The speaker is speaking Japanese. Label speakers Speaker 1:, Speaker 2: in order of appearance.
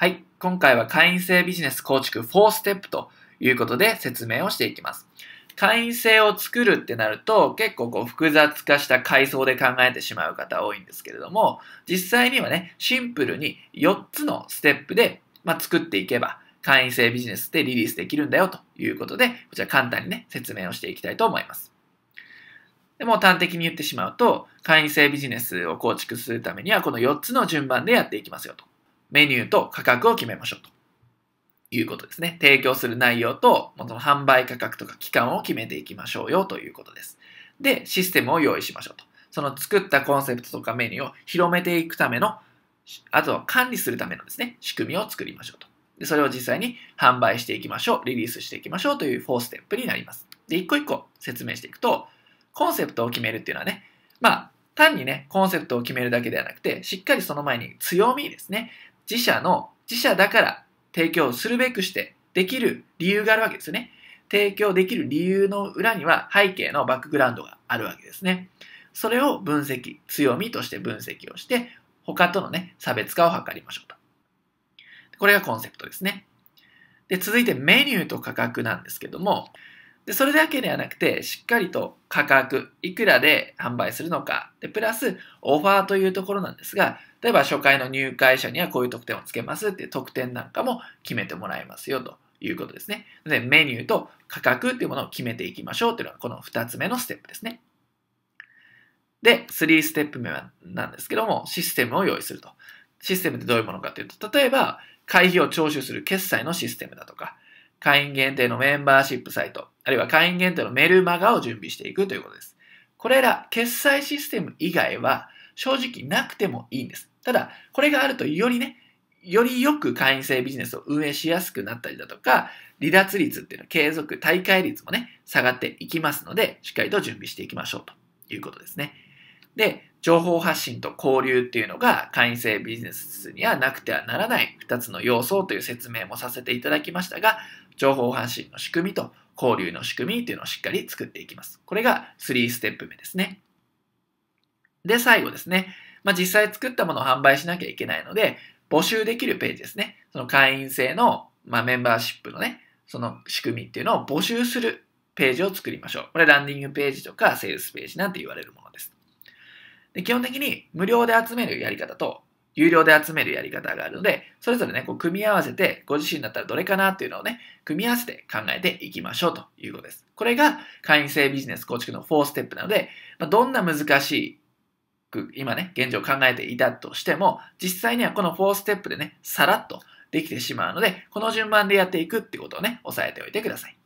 Speaker 1: はい。今回は会員制ビジネス構築4ステップということで説明をしていきます。会員制を作るってなると結構こう複雑化した階層で考えてしまう方多いんですけれども実際にはねシンプルに4つのステップで、まあ、作っていけば会員制ビジネスってリリースできるんだよということでこちら簡単にね説明をしていきたいと思います。でも端的に言ってしまうと会員制ビジネスを構築するためにはこの4つの順番でやっていきますよと。メニューと価格を決めましょうということですね。提供する内容と、その販売価格とか期間を決めていきましょうよということです。で、システムを用意しましょうと。その作ったコンセプトとかメニューを広めていくための、あとは管理するためのですね、仕組みを作りましょうと。でそれを実際に販売していきましょう、リリースしていきましょうという4ステップになります。で、一個一個説明していくと、コンセプトを決めるっていうのはね、まあ、単にね、コンセプトを決めるだけではなくて、しっかりその前に強みですね。自社の、自社だから提供するべくしてできる理由があるわけですね。提供できる理由の裏には背景のバックグラウンドがあるわけですね。それを分析、強みとして分析をして、他とのね、差別化を図りましょうと。これがコンセプトですね。で、続いてメニューと価格なんですけども、でそれだけではなくて、しっかりと価格、いくらで販売するのか、でプラスオファーというところなんですが、例えば初回の入会者にはこういう特典をつけますっていう特典なんかも決めてもらえますよということですね。でメニューと価格っていうものを決めていきましょうというのがこの2つ目のステップですね。で、3ステップ目なんですけども、システムを用意すると。システムってどういうものかというと、例えば会費を徴収する決済のシステムだとか、会員限定のメンバーシップサイト、あるいは会員限定のメルマガを準備していくということです。これら、決済システム以外は、正直なくてもいいんです。ただ、これがあるとよりね、よりよく会員制ビジネスを運営しやすくなったりだとか、離脱率っていうのは継続、大会率もね、下がっていきますので、しっかりと準備していきましょうということですね。で、情報発信と交流っていうのが会員制ビジネスにはなくてはならない2つの要素という説明もさせていただきましたが、情報発信の仕組みと交流の仕組みっていうのをしっかり作っていきます。これが3ステップ目ですね。で、最後ですね。まあ、実際作ったものを販売しなきゃいけないので、募集できるページですね。その会員制の、まあ、メンバーシップのね、その仕組みっていうのを募集するページを作りましょう。これランディングページとかセールスページなんて言われるもので基本的に無料で集めるやり方と有料で集めるやり方があるので、それぞれね、こう組み合わせて、ご自身だったらどれかなっていうのをね、組み合わせて考えていきましょうということです。これが会員制ビジネス構築の4ステップなので、まどんな難しく、今ね、現状考えていたとしても、実際にはこの4ステップでね、さらっとできてしまうので、この順番でやっていくってことをね、押さえておいてください。